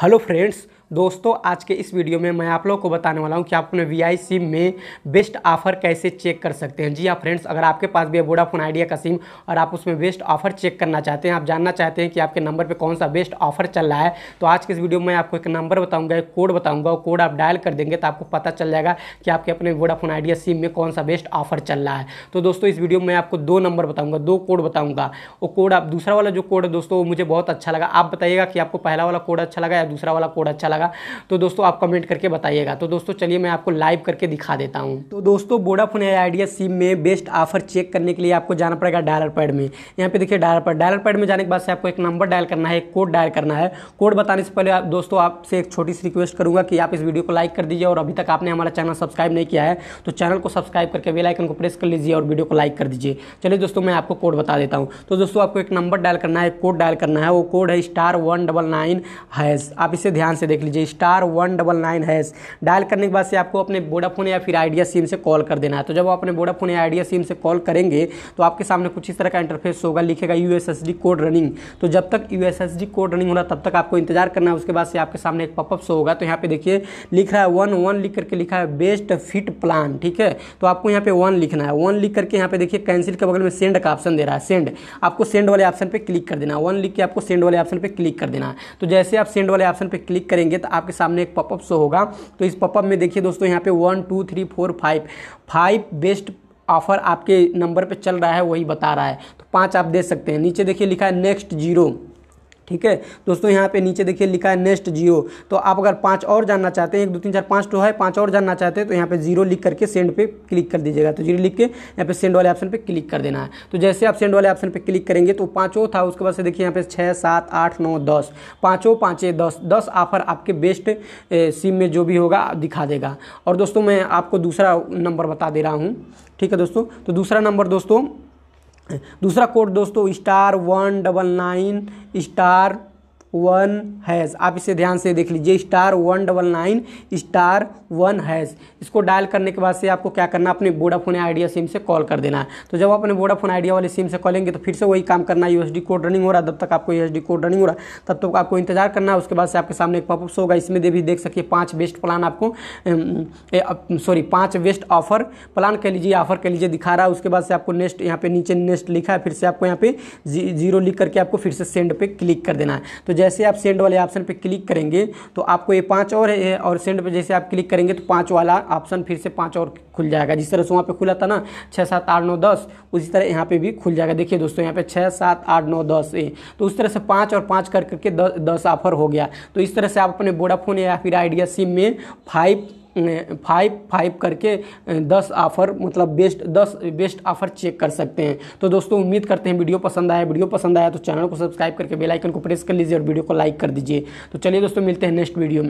hello friends दोस्तों आज के इस वीडियो में मैं आप लोग को बताने वाला हूं कि आप अपने वी सिम में बेस्ट ऑफर कैसे चेक कर सकते हैं जी हाँ फ्रेंड्स अगर आपके पास भी है वोडाफोन आइडिया का सिम और आप उसमें बेस्ट ऑफर चेक करना चाहते हैं आप जानना चाहते हैं कि आपके नंबर पर कौन सा बेस्ट ऑफर चल रहा है तो आज के इस वीडियो में आपको एक नंबर बताऊँगा एक कोड बताऊँगा वो कोड आप डायल कर देंगे तो आपको पता चल जाएगा कि आपके अपने वोडाफोन आइडिया सिम में कौन सा बेस्ट ऑफर चल रहा है तो दोस्तों इस वीडियो में आपको दो नंबर बताऊँगा दो कोड बताऊँगा वो कोड आप दूसरा वाला जो कोड है दोस्तों वो मुझे बहुत अच्छा लगा आप बताइएगा कि आपको पहला वाला कोड अच्छा लगा या दूसरा वाला कोड अच्छा लगा लगा तो दोस्तों आप कमेंट करके बताइएगा तो दोस्तों चलिए मैं आपको लाइव करके दिखा देता हूँ तो दोस्तों बोडाफोन आइडिया सिम में बेस्ट ऑफर चेक करने के लिए आपको जाना पड़ेगा डायलर पैड में यहाँ पे देखिए डायलर पैड डायलर पैड में जाने के बाद से आपको एक नंबर डायल करना है एक कोड डायल करना है कोड बताने से पहले आप दोस्तों आपसे एक छोटी सी रिक्वेस्ट करूँगा कि आप इस वीडियो को लाइक कर दीजिए और अभी तक आपने हमारा चैनल सब्सक्राइब नहीं किया है तो चैनल को सब्सक्राइब करके बेलाइकन को प्रेस कर लीजिए और वीडियो को लाइक कर दीजिए चलिए दोस्तों मैं आपको कोड बता देता हूँ तो दोस्तों आपको एक नंबर डायल करना है कोड डायल करना है वो कोड है star one double nine hash आप इसे ध्यान से देख लीजिए star one double nine hash dial करने के बाद से आपको अपने वोडाफोन या फिर आइडिया सिम से कॉल कर देना है तो जब आप अपने वोडाफोन या आइडिया सिम से कॉल करेंगे तो आपके सामने कुछ इस तरह का इंटरफेस होगा लिखेगा यू कोड रनिंग तो जब तक यू कोड रनिंग होना तब तक आपको इंतजार करना है उसके बाद से आपके सामने एक पॉपअप शो होगा तो यहाँ पे देखिए लिख रहा है वन वन लिख करके लिखा है बेस्ट फिट प्लान ठीक है तो आपको यहाँ पे वन लिखना है वन लिख करके यहाँ पे देखिए कैंसिल के बगल में सेंड का ऑप्शन दे रहा है सेंड आपको सेंड वाले ऑप्शन पे क्लिक कर देना वन लिख के आपको सेंड वाले ऑप्शन पे क्लिक कर देना है तो जैसे आप सेंड वाले ऑप्शन पे क्लिक करेंगे देखेंगे तो आपके सामने एक पपअप शो होगा तो इस पपअप में देखिए दोस्तों यहाँ पे one two three four five five best offer आपके नंबर पे चल रहा है वही बता रहा है तो पांच आप दे सकते हैं नीचे देखिए लिखा है नेक्स्ट जीरो ठीक है दोस्तों यहाँ पे नीचे देखिए लिखा है नेक्स्ट जियो तो आप अगर पाँच और जानना चाहते हैं एक दो तीन चार पाँच टो तो है पाँच और जानना चाहते हैं तो यहाँ पे जीरो लिख करके सेंड पे क्लिक कर दीजिएगा तो जीरो लिख के यहाँ पे सेंड वाले ऑप्शन पे क्लिक कर देना है तो जैसे आप सेंड वाले ऑप्शन पे क्लिक करेंगे तो पाँचों था उसके बाद से देखिए यहाँ पे छः सात आठ नौ दस पाँचों पाँचें दस दस ऑफर आपके बेस्ट सिम में जो भी होगा दिखा देगा और दोस्तों मैं आपको दूसरा नंबर बता दे रहा हूँ ठीक है दोस्तों तो दूसरा नंबर दोस्तों दूसरा कोड दोस्तों star one double nine star one hash आप इसे ध्यान से देख लीजिए star one double nine star one hash इसको डायल करने के बाद से आपको क्या करना अपने वोडाफोन आइडिया सिम से कॉल कर देना है तो जब आप अपने वोडाफोन आइडिया वाले सिम से कॉलेंगे तो फिर से वही काम करना यू एस कोड रनिंग हो रहा है तब तक आपको यू एस कोड रनिंग हो रहा है तब तक तो आपको इंतजार करना है उसके बाद से आपके सामने एक पॉपअप्स होगा इसमें भी देख सकिए पाँच बेस्ट प्लान आपको सॉरी पाँच बेस्ट ऑफर प्लान कह लीजिए ऑफर कह लीजिए दिखा रहा है उसके बाद से आपको नेक्स्ट यहाँ पे नीचे नेक्स्ट लिखा है फिर से आपको यहाँ पे जीरो लिख करके आपको फिर से सेंड पे क्लिक कर देना है तो जैसे आप सेंड वाले ऑप्शन पर क्लिक करेंगे तो आपको ये पाँच और है और सेंड पर जैसे आप क्लिक करेंगे तो पाँच वाला ऑप्शन फिर से पाँच और खुल जाएगा जिस तरह से वहाँ पर खुला था ना छः सात आठ नौ दस उसी तरह यहाँ पर भी खुल जाएगा देखिए दोस्तों यहाँ पर छः सात आठ नौ दस ए तो उस तरह से पाँच और पाँच कर करके दस दस ऑफर हो गया तो इस तरह से आप अपने वोडाफोन या फिर आइडिया सिम में फाइव फाइव फाइव करके दस ऑफर मतलब बेस्ट दस बेस्ट ऑफर चेक कर सकते हैं तो दोस्तों उम्मीद करते हैं वीडियो पसंद आया वीडियो पसंद आया तो चैनल को सब्सक्राइब करके बेलाइकन को प्रेस कर लीजिए और वीडियो को लाइक कर दीजिए तो चलिए दोस्तों मिलते हैं नेक्स्ट वीडियो में